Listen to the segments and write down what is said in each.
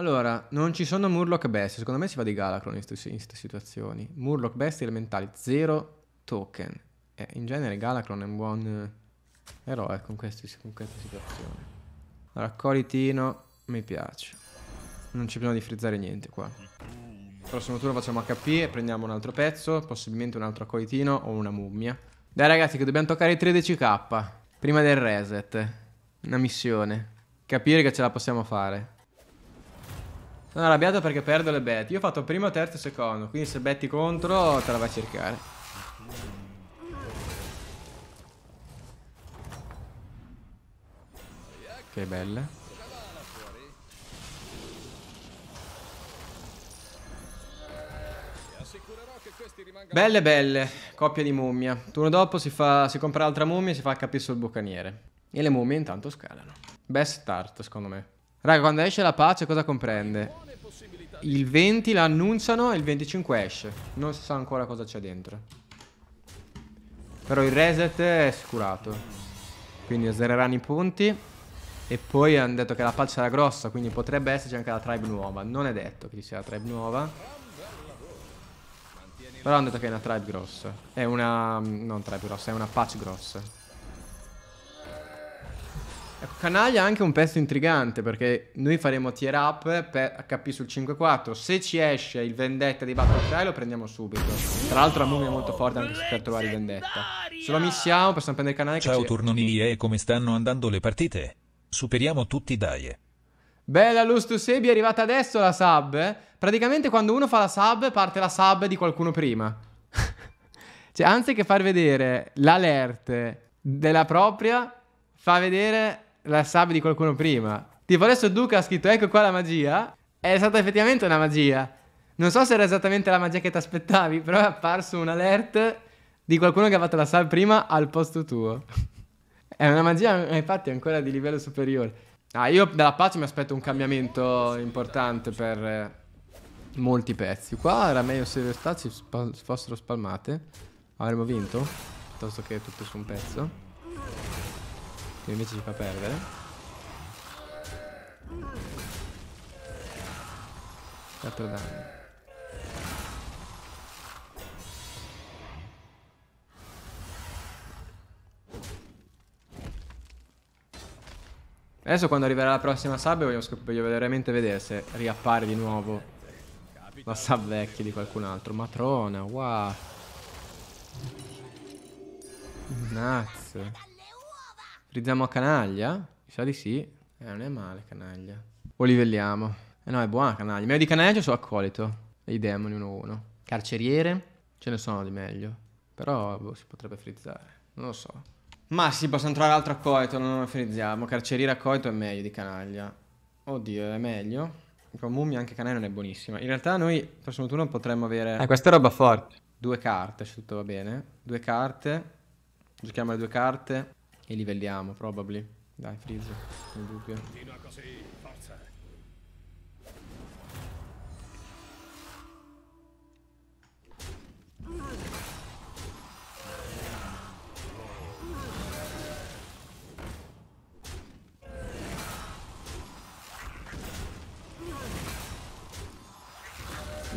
Allora, non ci sono Murloc Bestie. Secondo me si va di Galacron in queste situazioni. Murloc Bestie elementali, zero token. Eh, in genere Galacron è un buon eh, eroe con, questi, con queste situazioni. Allora, Coritino mi piace. Non c'è bisogno di frizzare niente qua. prossimo turno facciamo HP e prendiamo un altro pezzo, possibilmente un altro Coritino o una mummia. Dai ragazzi che dobbiamo toccare i 13k prima del reset. Una missione. Capire che ce la possiamo fare. Sono arrabbiato perché perdo le bet. Io ho fatto primo, terzo e secondo. Quindi se betti contro te la vai a cercare. Che bella. Belle belle, coppia di mummia. Turno dopo si, fa, si compra l'altra mummia e si fa HP sul bucaniere. E le mummie intanto scalano. Best start, secondo me. Raga, quando esce la pace cosa comprende? Il 20 la annunciano e il 25 esce. Non si sa ancora cosa c'è dentro. Però il reset è sicurato. Quindi azzereranno i punti. E poi hanno detto che la pace era grossa, quindi potrebbe esserci anche la tribe nuova. Non è detto che ci sia la tribe nuova. Però hanno detto che è una tribe grossa. È una... non tribe grossa, è una patch grossa. Ecco, Canaglia è anche un pezzo intrigante perché noi faremo tier up per HP sul 5-4. Se ci esce il vendetta di Battle Battlefly lo prendiamo subito. Tra l'altro la Mumi è molto forte anche per trovare il vendetta. Se lo missiamo possiamo prendere Canaglia. Ciao ci... Turnoni e come stanno andando le partite? Superiamo tutti dai. Bella Lustus Sebi, è arrivata adesso la sub. Praticamente quando uno fa la sub parte la sub di qualcuno prima. cioè anziché far vedere l'alert della propria fa vedere la sub di qualcuno prima. Tipo adesso Duca ha scritto ecco qua la magia. È stata effettivamente una magia. Non so se era esattamente la magia che ti aspettavi, però è apparso un alert di qualcuno che ha fatto la sub prima al posto tuo. è una magia, eh, infatti, ancora di livello superiore. Ah, io dalla pace mi aspetto un cambiamento importante per eh, molti pezzi. Qua era meglio se le stazze fossero spalmate. Avremmo vinto, piuttosto che tutto su un pezzo qui invece ci fa perdere Quattro danni Adesso quando arriverà la prossima sub voglio, voglio veramente vedere se riappare di nuovo la sub vecchia di qualcun altro. Matrona, wow. Nazze. Frizziamo a canaglia? Mi sa di sì. Eh, non è male canaglia. O livelliamo. Eh no, è buona canaglia. Meglio di canaglia solo accolito. E i demoni 1-1. Carceriere? Ce ne sono di meglio. Però boh, si potrebbe frizzare. Non lo so. Ma sì, possiamo trovare altro accolito, non lo frizziamo. Carceriere accolito è meglio di canaglia. Oddio, è meglio. Con Mummy anche canaglia non è buonissima. In realtà noi il prossimo turno potremmo avere... Eh, questa è roba forte. Due carte, se tutto va bene. Due carte. Giochiamo le due carte. E livelliamo, probably. Dai, Freeze, nel dubbio. Continua così, forza.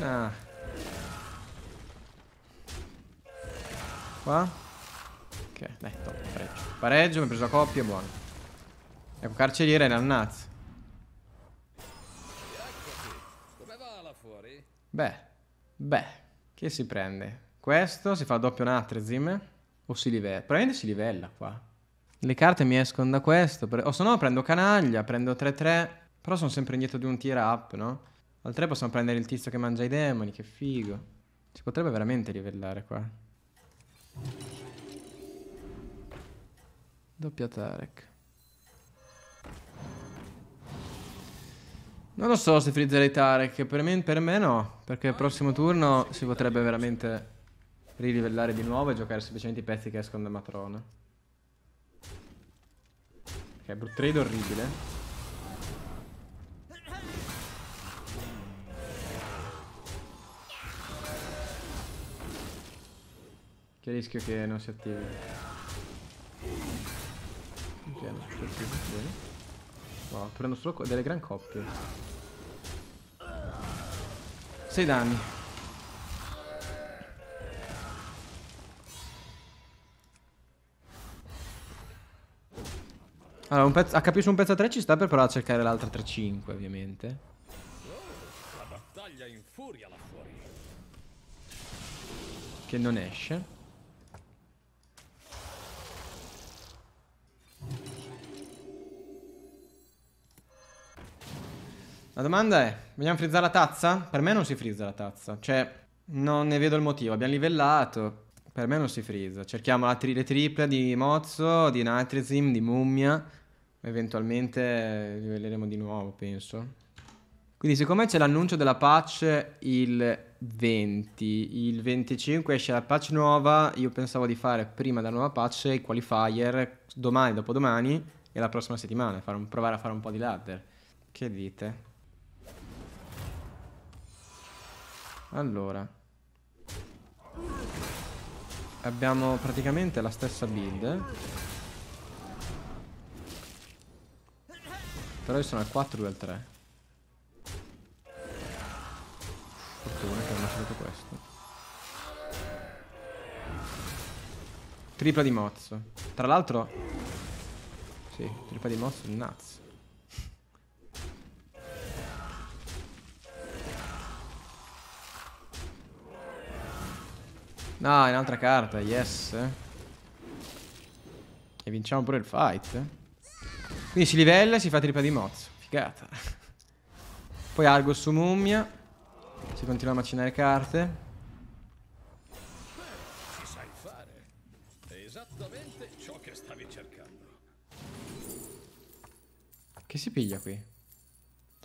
Ah. Qua? Ok, dai, top, freccia. Pareggio, mi ha preso la coppia, buono. Ecco, carceriere era Naz. Beh, beh, che si prende? Questo si fa doppio Natrizim o si livella? Probabilmente si livella qua. Le carte mi escono da questo, o se no prendo canaglia, prendo 3-3, però sono sempre indietro di un tier up, no? Al 3 possiamo prendere il tizio che mangia i demoni, che figo. Si potrebbe veramente livellare qua. Doppia Tarek. Non lo so se frizzerei Tarek, per me, per me no, perché il prossimo turno si potrebbe veramente rilivellare di nuovo e giocare semplicemente i pezzi che escono da matrona. Ok, brut trade orribile. Che rischio che non si attivi per primo, bene. Wow, prendo solo delle gran coppie. 6 danni. Allora, un pezzo, HP su un pezzo a 3 ci sta per provare a cercare l'altra 3-5, ovviamente. Che non esce. La domanda è, vogliamo frizzare la tazza? Per me non si frizza la tazza, cioè non ne vedo il motivo, abbiamo livellato, per me non si frizza. Cerchiamo la tri- le triple di Mozzo, di Nitrizim, di Mummia, eventualmente livelleremo di nuovo, penso. Quindi siccome c'è l'annuncio della patch il 20, il 25 esce la patch nuova, io pensavo di fare prima della nuova patch i qualifier domani, dopodomani e la prossima settimana, un, provare a fare un po' di ladder. Che dite? Allora Abbiamo praticamente la stessa build Però io sono al 4 e al 3 Fortuna che non hanno fatto questo Tripla di mozzo Tra l'altro Sì, tripla di mozzo, nuts No, è un'altra carta, yes. E vinciamo pure il fight. Quindi si livella e si fa tripa di mozzo. Figata. Poi algo su mummia. Si continua a macinare carte. Che si piglia qui?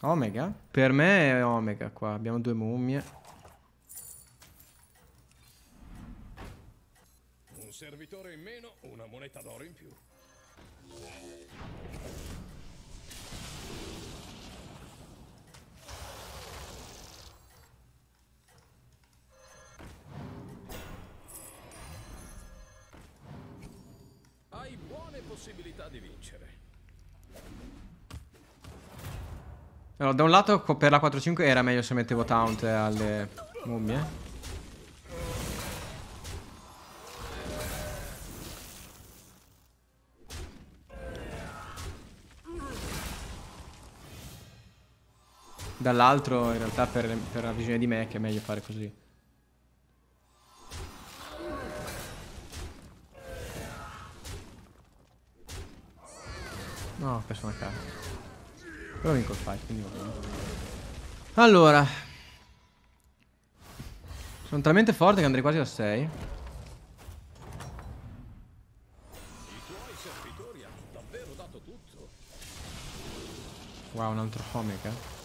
Omega? Per me è Omega qua. Abbiamo due mummie. servitore in meno, una moneta d'oro in più. Hai buone possibilità di vincere. Allora, da un lato per la 4-5 era meglio se mettevo taunt alle mummie. dall'altro in realtà per, per, la visione di me che è meglio fare così. No, ho perso una carta. Però vinco il fight, quindi va bene. Allora. Sono talmente forte che andrei quasi a 6. Wow, un altro Homega.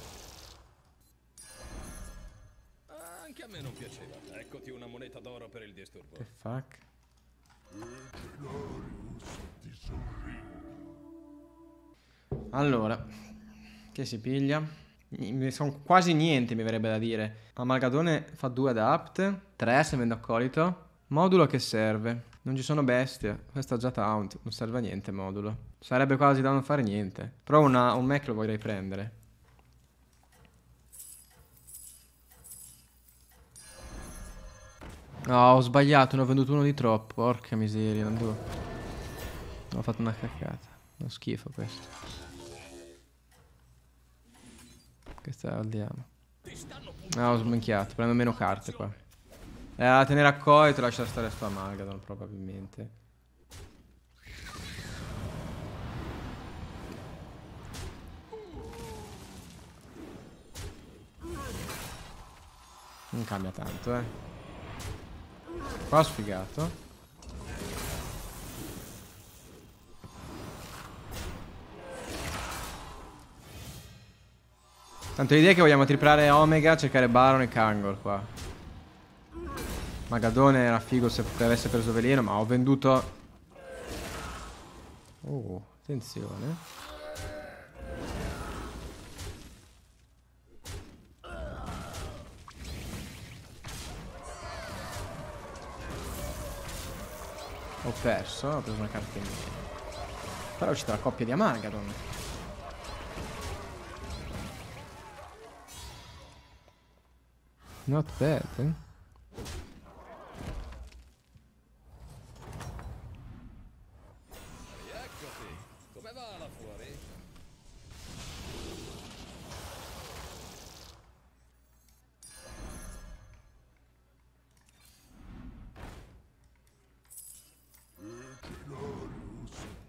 Allora, che si piglia? Sono quasi niente, mi verrebbe da dire. Amalgadone fa due adapt, 3 se vendo accolito. Modulo che serve? Non ci sono bestie, questo è già taunt, non serve a niente modulo. Sarebbe quasi da non fare niente. Però una, un mech lo vorrei prendere. No, ho sbagliato, ne ho venduto uno di troppo. Porca miseria, non devo... Ho fatto una caccata. Uno schifo questo. Questa al diavolo. No, ah, ho smanchiato. Prendo meno carte qua. Eh, a tenere accolto e lascia stare sto amalgadon, probabilmente. Non cambia tanto, eh. Qua ho sfigato. Tanto l'idea è che vogliamo triplare Omega, cercare Baron e Kangol qua. Magadone era figo se avesse preso veleno, ma ho venduto... Oh, attenzione. Ho perso, ho preso una carta in meno. Però è uscita la coppia di Amagadon. Not bad, eh?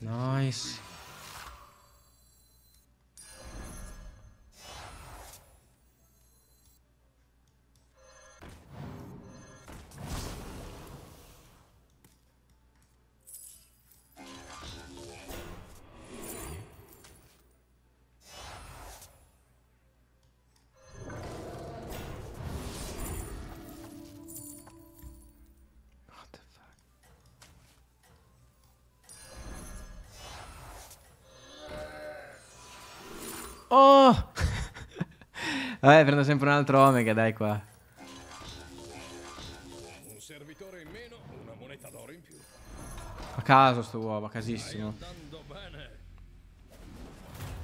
Nice. Oh! Vabbè, prendo sempre un altro Omega, dai qua. Un servitore in meno, una moneta d'oro in più. A caso sto uovo, a casissimo.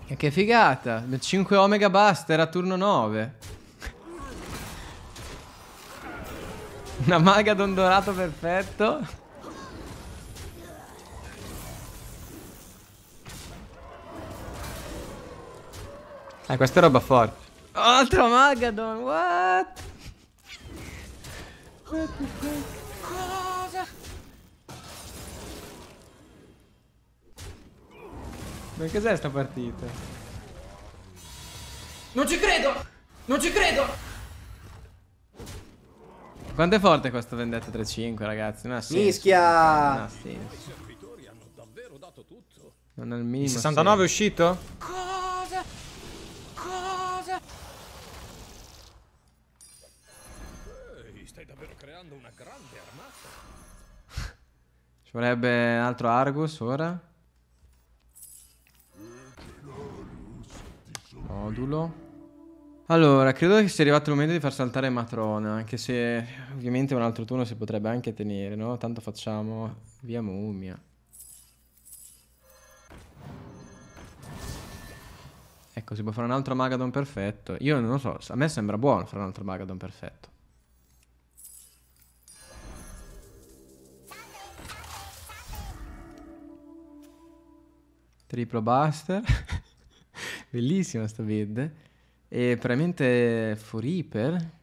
E che figata! 5 Omega basta, era turno 9. Una maga d'un perfetto. Eh, questa è roba forte. Altro Magadon, what? Cosa? Ma che cos'è sta partita? Non ci credo! Non ci credo! Quanto è forte questo vendetta 3-5, ragazzi? Non ha senso. Mischia! Non ha senso. Non è il minimo. Il 69 è uscito? Cosa? stai davvero creando una grande armata. Ci vorrebbe un altro Argus ora. Modulo. Allora, credo che sia arrivato il momento di far saltare Matrona, anche se ovviamente un altro turno si potrebbe anche tenere, no? Tanto facciamo via mummia. Ecco, si può fare un altro Magadon perfetto. Io non lo so, a me sembra buono fare un altro Magadon perfetto. triplo buster, bellissima sta bid, e veramente for hyper.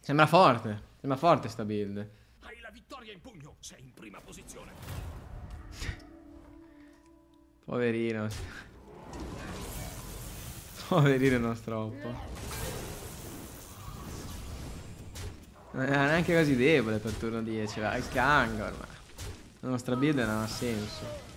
Sembra forte, sembra forte sta build. Hai la vittoria in pugno, sei in prima posizione. Poverino. Poverino non troppo. Non era neanche così debole per turno 10, va. Il Kangor, ma... La nostra build non ha senso.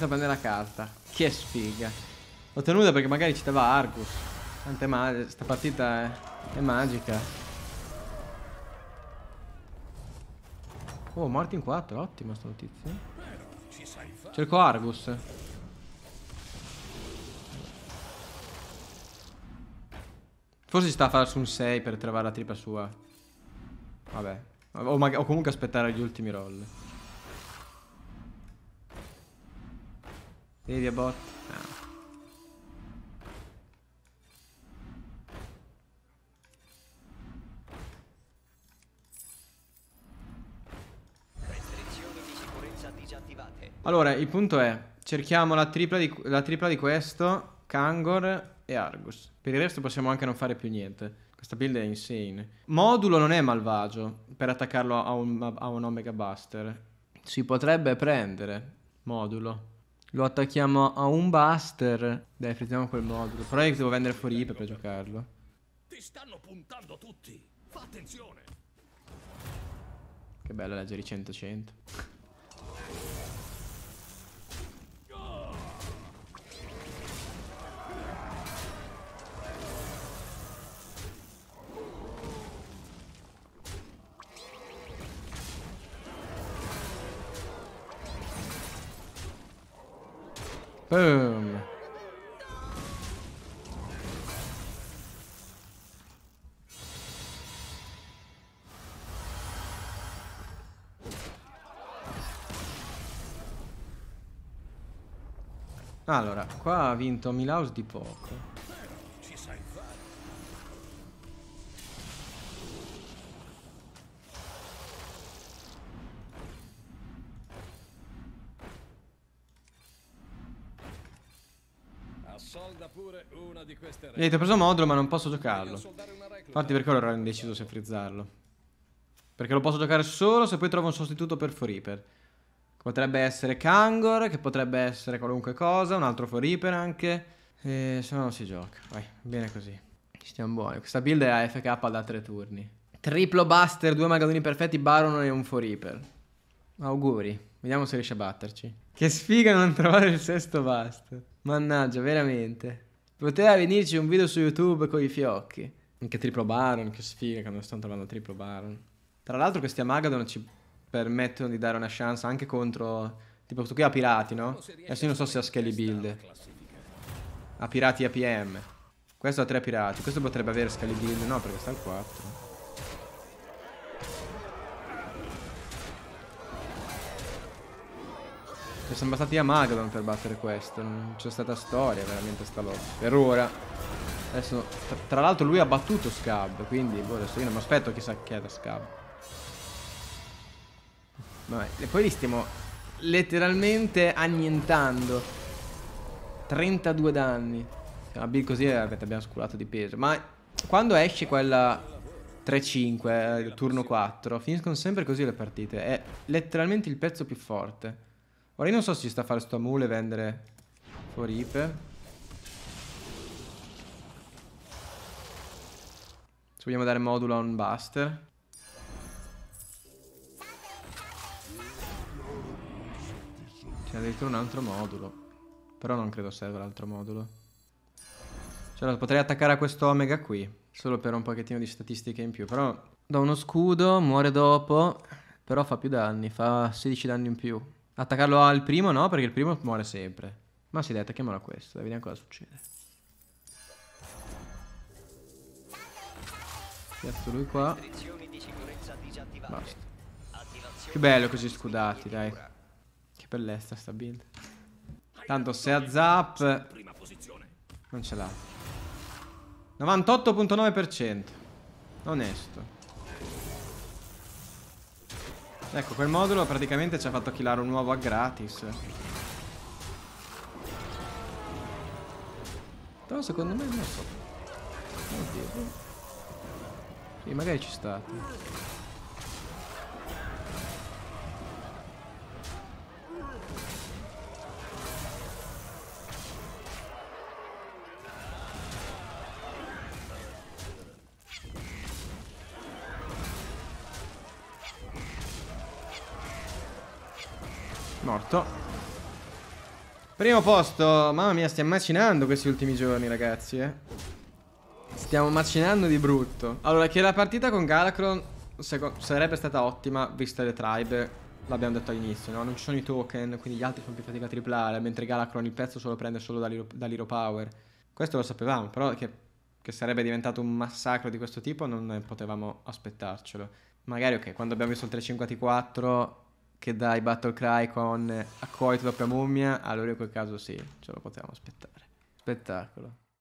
resta a prendere la carta. Che sfiga. L'ho tenuta perché magari ci dava Argus. Tante male. Sta partita è, è magica. Oh, morti in 4. Ottima sto tizio. Cerco Argus. Forse sta a farsi un 6 per trovare la tripa sua. Vabbè. O, o comunque aspettare gli ultimi roll. Vedi a bot? No. Allora, il punto è, cerchiamo la tripla, di, la tripla di, questo, Kangor e Argus. Per il resto possiamo anche non fare più niente. Questa build è insane. Modulo non è malvagio per attaccarlo a un, a un Omega Buster. Si potrebbe prendere. Modulo. Lo attacchiamo a un buster. Dai, frizziamo quel modulo. Però io devo vendere fuori per giocarlo. Ti stanno puntando tutti. Fa attenzione. Che bello leggere i 100-100. Boom. Ehm. Allora, qua ha vinto Milaus di poco. Vedete, ho preso modulo ma non posso giocarlo. Infatti per quello ero indeciso se frizzarlo. Perché lo posso giocare solo se poi trovo un sostituto per Foriper. Potrebbe essere Kangor, che potrebbe essere qualunque cosa, un altro Foriper anche. E se no non si gioca. Vai, bene così. Ci Stiamo buoni. Questa build è AFK da tre turni. Triplo Buster, due magazzini perfetti, Baron e un Foriper. Auguri. Vediamo se riesce a batterci. Che sfiga non trovare il sesto basta. Mannaggia, veramente. Poteva venirci un video su YouTube con i fiocchi. Anche Triplo Baron, che sfiga quando non stanno trovando Triplo Baron. Tra l'altro questi Amagadon ci permettono di dare una chance anche contro... Tipo questo qui ha pirati, no? Adesso io non so se ha Skelly Build. Ha pirati APM. Questo ha tre pirati. Questo potrebbe avere Skelly Build, no? Perché sta al 4. Cioè, siamo bastati a Magdon per battere questo. Non c'è stata storia veramente sta lotta. Per ora. Adesso, tra, tra l'altro lui ha battuto Scab, quindi boh, adesso io non mi aspetto chissà che è da Scab. Vabbè, e poi li stiamo letteralmente annientando. 32 danni. Una ah, build così eh, abbiamo sculato di peso. Ma quando esce quella 3-5, eh, turno 4, finiscono sempre così le partite. È letteralmente il pezzo più forte. Ora io non so se ci sta a fare sto mule e vendere fuori ipe. Se vogliamo dare modulo a un buster. C'è addirittura un altro modulo. Però non credo serva l'altro modulo. Cioè, potrei attaccare a questo Omega qui. Solo per un pochettino di statistiche in più. Però do uno scudo, muore dopo. Però fa più danni, fa 16 danni in più. Attaccarlo al primo no, perché il primo muore sempre. Ma si detta, a questo, dai, vediamo cosa succede. Piazzo certo, lui qua. Basta. Che bello così scudati, dai. Che bellezza sta build. Tanto se a zap... Non ce l'ha. 98.9%. Onesto. Ecco, quel modulo praticamente ci ha fatto killare un uovo a gratis. Però secondo me non so. Oddio. Sì, magari ci sta. Morto. Primo posto. Mamma mia, stiamo macinando questi ultimi giorni, ragazzi, eh. Stiamo macinando di brutto. Allora, che la partita con Galacron sarebbe stata ottima, vista le tribe. L'abbiamo detto all'inizio, no? Non ci sono i token, quindi gli altri sono più fatica a triplare, mentre Galacron il pezzo solo prende solo dall'Hero Power. Questo lo sapevamo, però che, che sarebbe diventato un massacro di questo tipo non potevamo aspettarcelo. Magari, ok, quando abbiamo visto il 354 che dai Battle Cry con Accoito doppia mummia, allora in quel caso sì, ce lo potevamo aspettare. Spettacolo.